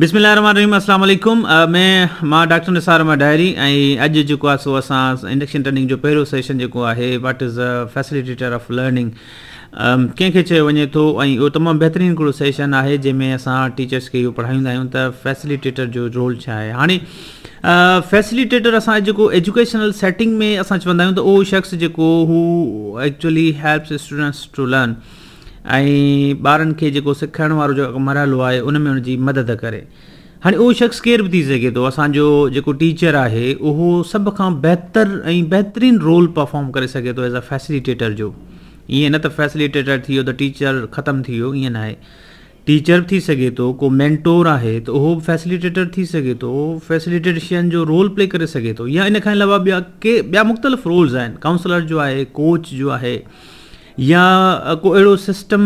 बिस्मिल अस्सलाम वालेकुम मैं मां डॉक्टर निसार अमा डायरी अज जो सो अस इंडक्शन ट्रेनिंग जो पहिरियों सेशन जो है what is a facilitator of learning कंहिंखे वे तो वो तमाम बेहतरीन सेशन है जैमें अस टीचर्स के इहो पढ़ाईंदा फैसिलिटेटर जो रोल है हाँ फैसिलिटेटर अस एजुकेशनल सेटिंग में अस चवंदा तो वो शख़्स जो actually helps students to learn ऐं ॿारनि खे जेको सिखण वारो जेको मरहलो आहे उन उनमें उनजी मदद करे हाणे उहो शख़्स केरु बि थी सघे थो असांजो जेको टीचर आहे उहो सभु खां बहितर ऐं बहितरीन रोल परफॉर्म करे सघे थो एज़ अ फैसिलिटेटर जो ईअं न त फैसिलिटेटर थी वियो त टीचर ख़तमु थी वियो ईअं न आहे टीचर बि थी सघे थो को मैंटोर आहे त उहो बि फैसिलिटेटर थी सघे थो फैसिलिटेशन जो रोल प्ले करे सघे थो या इन खां अलावा ॿिया के ॿिया मुख़्तलिफ़ रोल्स आहिनि काउंसलर जो आहे कोच जो आहे या को अहिड़ो सिस्टम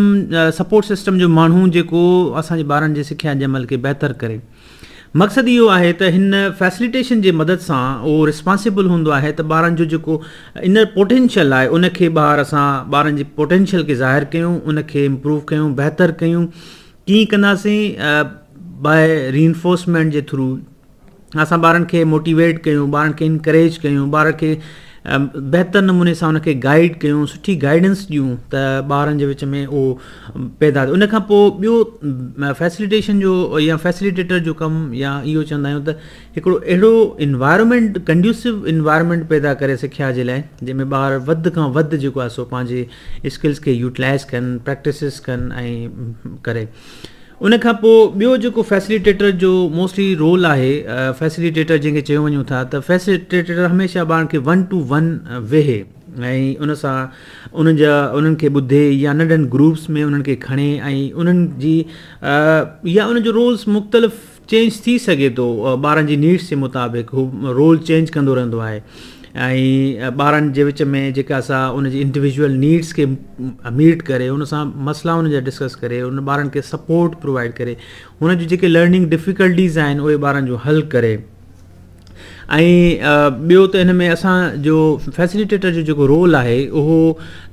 सपोर्ट सिस्टम जो माण्हू जेको असांजे ॿारनि जे सिखिया जे अमल खे बहितर करे मक़सदु इहो आहे त हिन फैसिलिटेशन जे मदद सां उहो रिस्पॉन्सिबल हूंदो आहे त ॿारनि जो जेको इन पोटेंशियल आहे उनखे ॿाहिरि असां ॿारनि जे पोटेंशियल खे ज़ाहिर कयूं उनखे इम्प्रूव कयूं बहितर कयूं कीअं कंदासीं बाए रीएन्फोर्समेंट जे थ्रू असां ॿारनि खे मोटिवेट कयूं ॿारनि खे इंकरेज कयूं ॿारनि खे बहितर नमूने सां उनखे गाइड कयूं सुठी गाइडेंस ॾियूं त ॿारनि जे विच में उहो पैदा थियो उनखां पोइ ॿियो फैसिलिटेशन जो या फैसिलिटेटर जो कमु या इहो चवंदा आहियूं त हिकिड़ो अहिड़ो इनवायरमेंट कंड्यूसिव इनवायरमेंट पैदा करे सिख्या जे लाइ जंहिंमें ॿार वधि खां वधि जेको आहे सो पंहिंजे स्किल्स खे यूटिलाइज़ कनि प्रैक्टिस कनि ऐं करे उन खां पोइ ॿियो जेको फैसिलिटेटर जो मोस्टली रोल आहे फैसिलिटेटर जंहिंखे चयो वञूं था त फैसिलिटेटर हमेशह ॿारनि खे वन टू वन वेहे ऐं उन सां उन्हनि जा उन्हनि खे ॿुधे या नंढनि ग्रुप्स में उन्हनि खे खणे ऐं उन्हनि जी या उन जो रोल्स मुख़्तलिफ़ चेंज थी सघे थो ॿारनि जी नीड्स जे मुताबिक़ हू रोल चेंज कंदो रहंदो आहे ऐं ॿारनि जे विच में जेका असां उनजी इंडिविजुअल नीड्स खे मीट करे उन सां मसला उन जा डिस्कस करे उन ॿारनि खे सपोर्ट प्रोवाइड करे हुन जूं जेके लर्निंग डिफिकल्टीज़ आहिनि उहे ॿारनि जो हल करे ऐं ॿियो त हिन में असांजो फैसिलिटेटर जो जेको रोल आहे उहो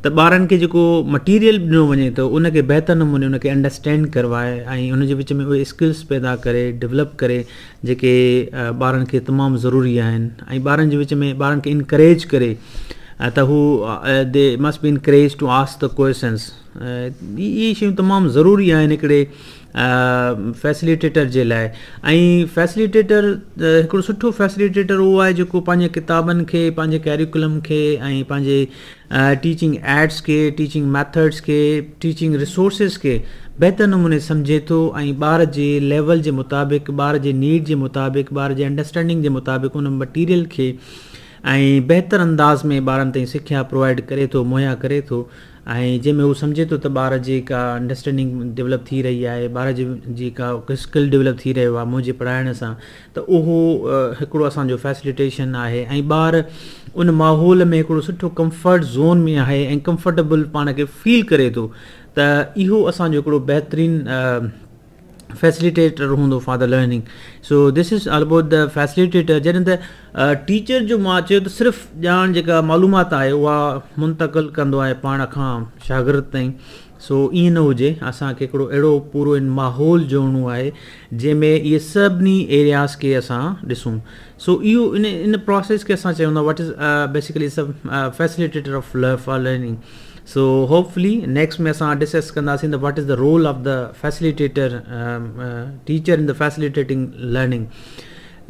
त ॿारनि खे जेको मटीरियल ॾिनो वञे थो उनखे बहितर नमूने उनखे अंडरस्टैंड करवाए ऐं उनजे विच में उहे स्किल्स पैदा करे डेवलप करे जेके ॿारनि खे तमामु ज़रूरी आहिनि ऐं ॿारनि जे विच में ॿारनि खे इनकरेज करे त हू they must be encourage to ask the questions इहे शयूं तमामु ज़रूरी आहिनि हिकिड़े फैसिलिटेटर जे लाइ ऐं फैसिलिटेटर हिकिड़ो सुठो फैसिलिटेटर उहो आहे जेको पंहिंजे किताबनि खे पंहिंजे कैरिकुलम खे ऐं पंहिंजे टीचिंग एड्स खे टीचिंग मैथड्स खे टीचिंग रिसोर्सिस खे बहितर नमूने सम्झे थो ऐं ॿार जे लेवल जे मुताबिक़ ॿार जे नीड जे मुताबिक़ ॿार जे अंडरस्टैंडिंग जे मुताबिक़ उन मटीरियल खे ऐं बहितर अंदाज़ में ॿारनि ताईं सिखिया प्रोवाइड करे थो मुहैया करे थो ऐं जंहिंमें उहो सम्झे थो त ॿार जी का अंडरस्टैंडिंग डेवलप थी रही आहे ॿार जी जेका स्किल डेवलप थी रहियो आहे मुंहिंजे पढ़ाइण सां त उहो हिकिड़ो असांजो फैसिलिटेशन आहे ऐं ॿार उन माहौल में हिकिड़ो सुठो कम्फर्ट ज़ोन में आहे ऐं कम्फर्टेबल पाण खे फील करे थो त इहो असांजो हिकिड़ो बहितरीनु फैसिलिटेटर हूंदो for the learning so this is all about the facilitator जैसे त टीचर जो मां चयो त सिर्फ़ु ॼाण जेका मालूमात आहे उहा मुंतिल कंदो आहे पाण खां शागिर्द ताईं सो ईअं न हुजे असांखे हिकिड़ो अहिड़ो पूरो इन माहौल जोड़णो आहे जंहिंमें इहे सभिनी एरियाज़ खे असां ॾिसूं सो इहो इन इन प्रोसेस खे असां चवंदा what is basically facilitator of for learning so hopefully next me asan discuss kandasin the what is the role of the facilitator um, uh, teacher in the facilitating learning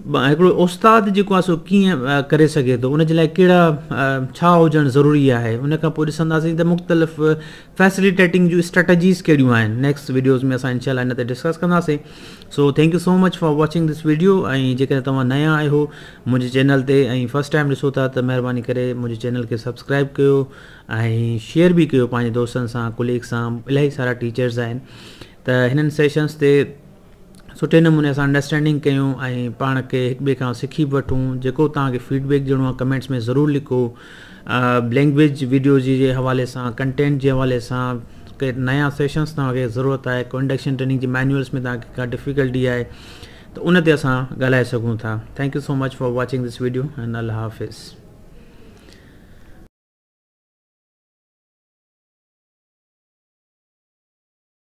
हिकिड़ो उस्ताद जेको आहे सो कीअं करे सघे थो उनजे लाइ कहिड़ा छा हुजणु ज़रूरी आहे उन खां पोइ ॾिसंदासीं त मुख़्तलिफ़ फैसिलिटेटिंग जूं स्ट्रेटजीज़ कहिड़ियूं आहिनि नेक्स्ट वीडियोज़ में असां इनशा हिन ते डिस्कस कंदासीं so thank you so much for watching this video ऐं जेकॾहिं तव्हां नया आहियो मुंहिंजे चैनल ते ऐं फस्ट टाइम ॾिसो था त महिरबानी करे मुंहिंजे चैनल खे सब्सक्राइब कयो ऐं शेयर बि कयो पंहिंजे दोस्तनि सां कुलीग सां इलाही सारा टीचर्स आहिनि त हिननि सेशन्स ते सुठे नमूने असां अंडरस्टैंडिंग कयूं ऐं पाण खे हिक ॿिए खां सिखी बि वठूं जेको तव्हांखे फीडबैक ॾियणो आहे कमेंट्स में ज़रूरु लिखो लैंग्वेज वीडियो जी जे हवाले सां कंटेंट जे हवाले सां के नया सेशन्स तव्हांखे ज़रूरत आहे को इंडक्शन ट्रेनिंग जी मैन्युअल्स में तव्हांखे का डिफिकल्टी आहे त उन ते असां ॻाल्हाए सघूं था thank you so much for watching this video अल अला हाफ़िज़